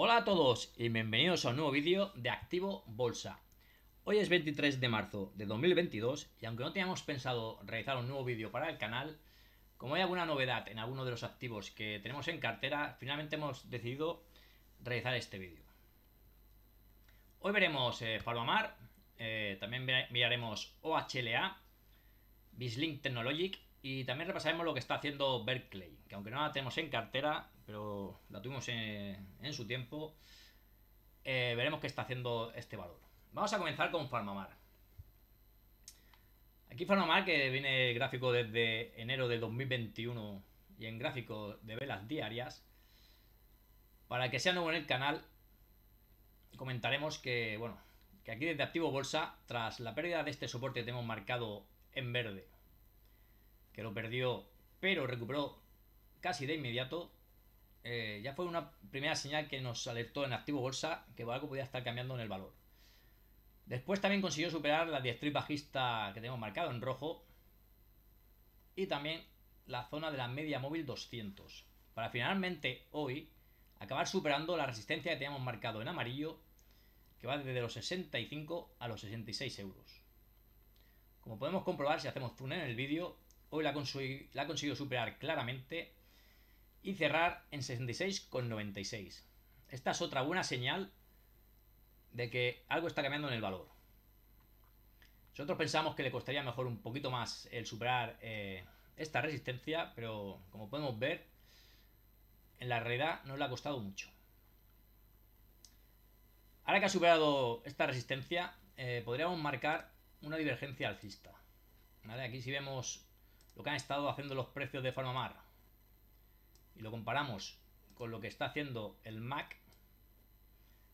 Hola a todos y bienvenidos a un nuevo vídeo de Activo Bolsa. Hoy es 23 de marzo de 2022 y aunque no teníamos pensado realizar un nuevo vídeo para el canal, como hay alguna novedad en alguno de los activos que tenemos en cartera, finalmente hemos decidido realizar este vídeo. Hoy veremos eh, Palomar, eh, también miraremos OHLA, Bislink Technologic y también repasaremos lo que está haciendo Berkeley, que aunque no la tenemos en cartera, pero la tuvimos en, su tiempo, eh, veremos qué está haciendo este valor. Vamos a comenzar con Farmamar. Aquí Farmamar, que viene gráfico desde enero de 2021 y en gráfico de velas diarias. Para que sea nuevo en el canal, comentaremos que, bueno, que aquí desde Activo Bolsa, tras la pérdida de este soporte que tenemos marcado en verde que lo perdió, pero recuperó casi de inmediato, eh, ya fue una primera señal que nos alertó en activo bolsa que algo podía estar cambiando en el valor. Después también consiguió superar la directriz bajista que tenemos marcado en rojo y también la zona de la media móvil 200 para finalmente hoy acabar superando la resistencia que teníamos marcado en amarillo que va desde los 65 a los 66 euros. Como podemos comprobar si hacemos zoom en el vídeo, Hoy la, ha conseguido superar claramente y cerrar en 66,96. Esta es otra buena señal de que algo está cambiando en el valor. Nosotros pensamos que le costaría mejor un poquito más el superar eh, esta resistencia, pero como podemos ver, en la realidad no le ha costado mucho. Ahora que ha superado esta resistencia, eh, podríamos marcar una divergencia alcista. Aquí si vemos lo que han estado haciendo los precios de Farmamar y lo comparamos con lo que está haciendo el MAC,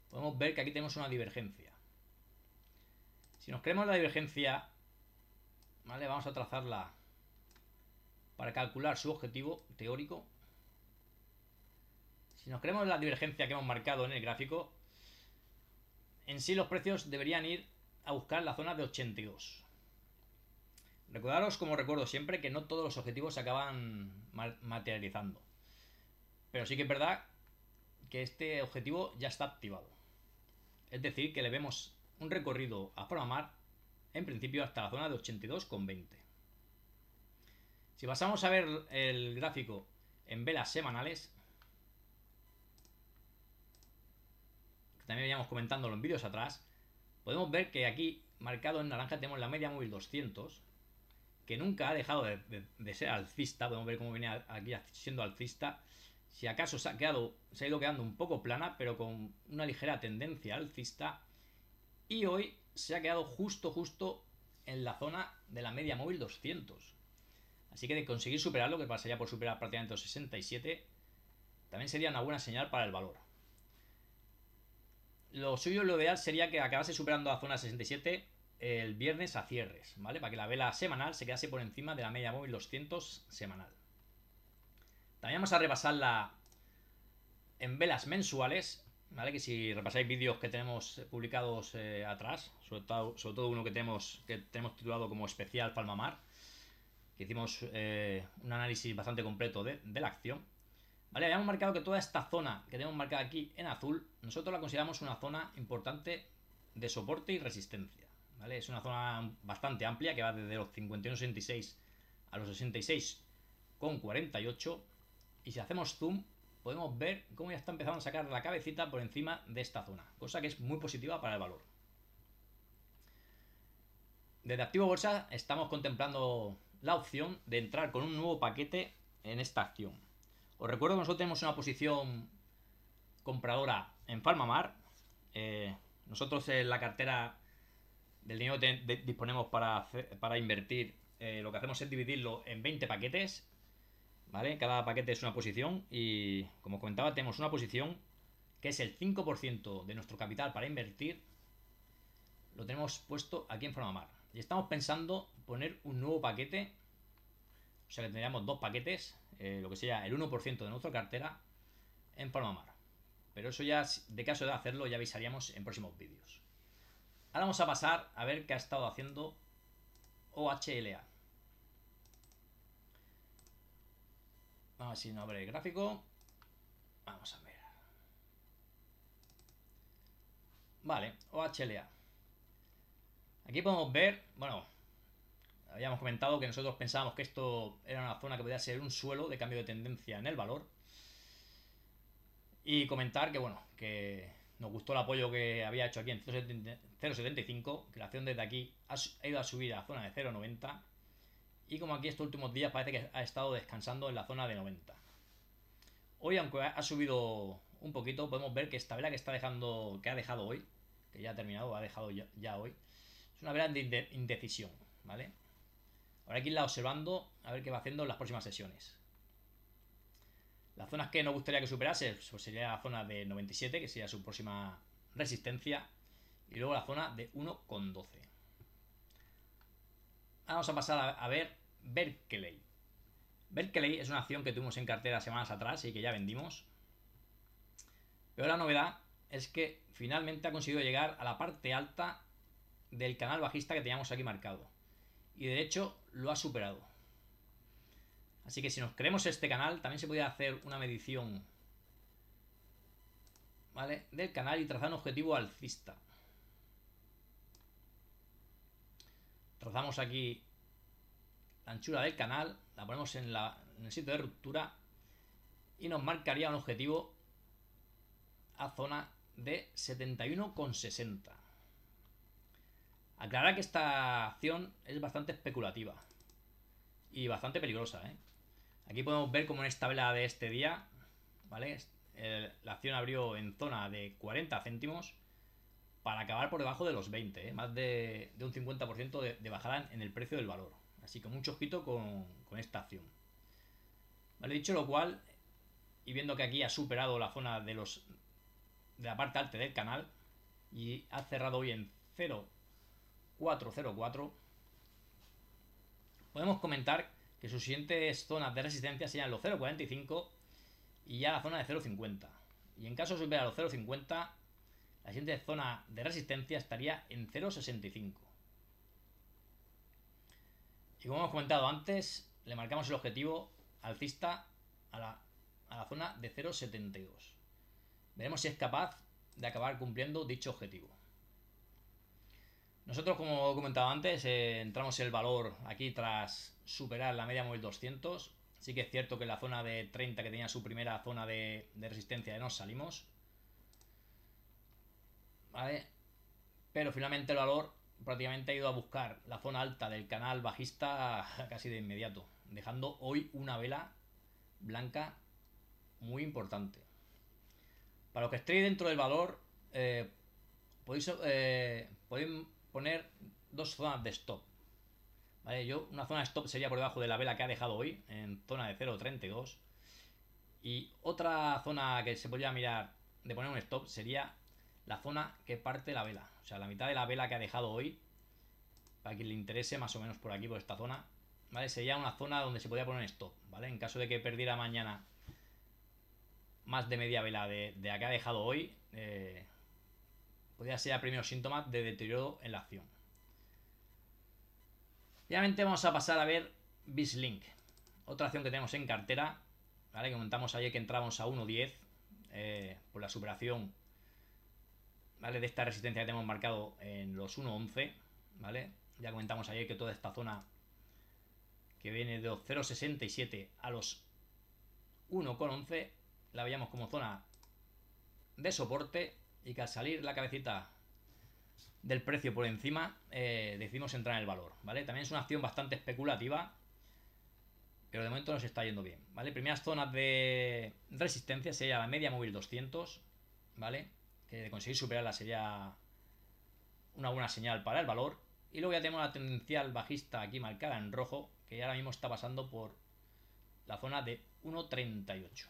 podemos ver que aquí tenemos una divergencia. Si nos creemos la divergencia, Vamos a trazarla para calcular su objetivo teórico. Si nos creemos la divergencia que hemos marcado en el gráfico, en sí los precios deberían ir a buscar la zona de 82. Recordaros, como recuerdo siempre, que no todos los objetivos se acaban materializando. Pero sí que es verdad que este objetivo ya está activado. Es decir, que le vemos un recorrido a programar, en principio, hasta la zona de 82,20. Si pasamos a ver el gráfico en velas semanales, que también veníamos comentando en vídeos atrás, podemos ver que aquí, marcado en naranja, tenemos la media móvil 200, que nunca ha dejado de, ser alcista, podemos ver cómo viene aquí siendo alcista, si acaso se ha, quedado, se ha ido quedando un poco plana, pero con una ligera tendencia alcista, y hoy se ha quedado justo, justo en la zona de la media móvil 200. Así que de conseguir superarlo, que pasaría por superar prácticamente los 67, también sería una buena señal para el valor. Lo suyo, lo ideal sería que acabase superando la zona 67 el viernes a cierres, ¿vale? Para que la vela semanal se quedase por encima de la media móvil 200 semanal. También vamos a repasarla en velas mensuales, ¿vale? Que si repasáis vídeos que tenemos publicados eh, atrás, sobre todo, uno que tenemos, que tenemos titulado como especial Palma que hicimos eh, un análisis bastante completo de, de la acción. Vale, habíamos marcado que toda esta zona que tenemos marcada aquí en azul, nosotros la consideramos una zona importante de soporte y resistencia. Es una zona bastante amplia que va desde los 51,66 a los 66,48. Y si hacemos zoom, podemos ver cómo ya está empezando a sacar la cabecita por encima de esta zona, cosa que es muy positiva para el valor. Desde Activo Bolsa estamos contemplando la opción de entrar con un nuevo paquete en esta acción. Os recuerdo que nosotros tenemos una posición compradora en Farmamar. Eh, nosotros en la cartera del dinero que disponemos para, para invertir, eh, lo que hacemos es dividirlo en 20 paquetes, ¿vale? Cada paquete es una posición y, como comentaba, tenemos una posición que es el 5% de nuestro capital para invertir, lo tenemos puesto aquí en Forma Mar Y estamos pensando poner un nuevo paquete, o sea que tendríamos dos paquetes, eh, lo que sería el 1% de nuestra cartera en Mar Pero eso ya, de caso de hacerlo, ya avisaríamos en próximos vídeos. Ahora vamos a pasar a ver qué ha estado haciendo OHLA. Vamos a ver si no abre el gráfico. Vamos a ver. Vale, OHLA. Aquí podemos ver, bueno, habíamos comentado que nosotros pensábamos que esto era una zona que podía ser un suelo de cambio de tendencia en el valor. Y comentar que, bueno, que nos gustó el apoyo que había hecho aquí en 0.75, que la acción desde aquí ha ido a subir a la zona de 0.90 y como aquí estos últimos días parece que ha estado descansando en la zona de 90. Hoy, aunque ha subido un poquito, podemos ver que esta vela que está dejando, que ha dejado hoy, que ya ha terminado, ha dejado ya, hoy, es una vela de indecisión, ¿vale? Ahora hay que irla observando a ver qué va haciendo en las próximas sesiones. Las zonas que nos gustaría que superase pues, sería la zona de 97, que sería su próxima resistencia, y luego la zona de 1,12. vamos a pasar a ver Berkeley. Berkeley es una acción que tuvimos en cartera semanas atrás y que ya vendimos. Pero la novedad es que finalmente ha conseguido llegar a la parte alta del canal bajista que teníamos aquí marcado. Y de hecho lo ha superado. Así que si nos creemos este canal, también se puede hacer una medición ¿vale? del canal y trazar un objetivo alcista. Trazamos aquí la anchura del canal, la ponemos en, la, en el sitio de ruptura y nos marcaría un objetivo a zona de 71,60. Aclarar que esta acción es bastante especulativa y bastante peligrosa, ¿eh? Aquí podemos ver como en esta vela de este día, ¿vale? la acción abrió en zona de 40 céntimos para acabar por debajo de los 20, ¿eh? más de, un 50% de, bajada en el precio del valor. Así que mucho ojito con, esta acción. dicho lo cual, y viendo que aquí ha superado la zona de de la parte alta del canal y ha cerrado hoy en 0,404, podemos comentar que sus siguientes zonas de resistencia serían los 0.45 y ya la zona de 0.50. Y en caso de superar los 0.50, la siguiente zona de resistencia estaría en 0.65. Y como hemos comentado antes, le marcamos el objetivo alcista a la, zona de 0.72. Veremos si es capaz de acabar cumpliendo dicho objetivo. Nosotros, como he comentado antes, eh, entramos el valor aquí tras superar la media móvil 200. Sí que es cierto que la zona de 30 que tenía su primera zona de, de resistencia no salimos. ¿Vale? Pero finalmente el valor prácticamente ha ido a buscar la zona alta del canal bajista casi de inmediato, dejando hoy una vela blanca muy importante. Para los que estéis dentro del valor, eh, eh, podéis poner dos zonas de stop. Vale, yo una zona stop sería por debajo de la vela que ha dejado hoy, en zona de 0.32. Y otra zona que se podría mirar de poner un stop sería la zona que parte la vela. O sea, la mitad de la vela que ha dejado hoy, para quien le interese más o menos por aquí, por esta zona, ¿vale? Sería una zona donde se podría poner un stop, ¿vale? En caso de que perdiera mañana más de media vela de, la que ha dejado hoy, eh, podría ser el primer síntoma de deterioro en la acción. Finalmente vamos a pasar a ver Bislink, Otra acción que tenemos en cartera, ¿vale? Que comentamos ayer que entramos a 1.10 eh, por la superación, ¿vale? De esta resistencia que tenemos marcado en los 1.11, ¿vale? Ya comentamos ayer que toda esta zona que viene de los 0.67 a los 1.11 la veíamos como zona de soporte y que al salir la cabecita del precio por encima, decimos eh, decidimos entrar en el valor, ¿vale? También es una acción bastante especulativa, pero de momento nos está yendo bien, ¿vale? Primeras zonas de resistencia sería la media móvil 200, ¿vale? Que de conseguir superarla sería una buena señal para el valor. Y luego ya tenemos la tendencial bajista aquí marcada en rojo, que ahora mismo está pasando por la zona de 1.38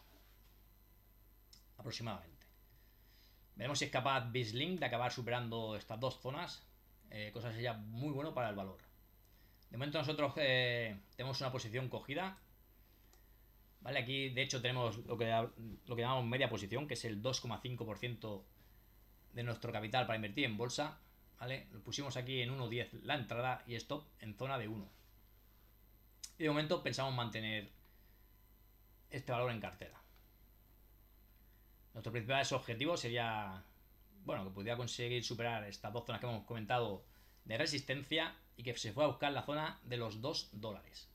aproximadamente. Veremos si es capaz Bislink de acabar superando estas dos zonas, eh, cosa sería muy bueno para el valor. De momento nosotros eh, tenemos una posición cogida. Vale, aquí de hecho tenemos lo que, lo llamamos media posición, que es el 2,5% de nuestro capital para invertir en bolsa. ¿Vale? Lo pusimos aquí en 1.10 la entrada y stop en zona de 1. de momento pensamos mantener este valor en cartera. Nuestro principal objetivo sería, bueno, que pudiera conseguir superar estas dos zonas que hemos comentado de resistencia y que se fuera a buscar la zona de los 2 dólares.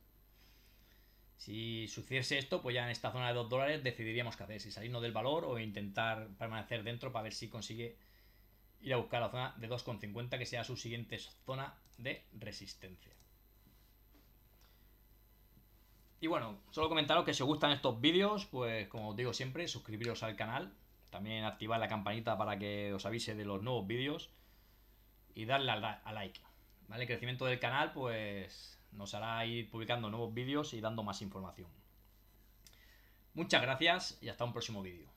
Si sucediese esto, pues ya en esta zona de 2 dólares decidiríamos qué hacer, si salirnos del valor o intentar permanecer dentro para ver si consigue ir a buscar la zona de 2,50 que sea su siguiente zona de resistencia. Y bueno, solo comentaros que si os gustan estos vídeos, pues como os digo siempre, suscribiros al canal, también activar la campanita para que os avise de los nuevos vídeos y darle a like. El crecimiento del canal pues nos hará ir publicando nuevos vídeos y dando más información. Muchas gracias y hasta un próximo vídeo.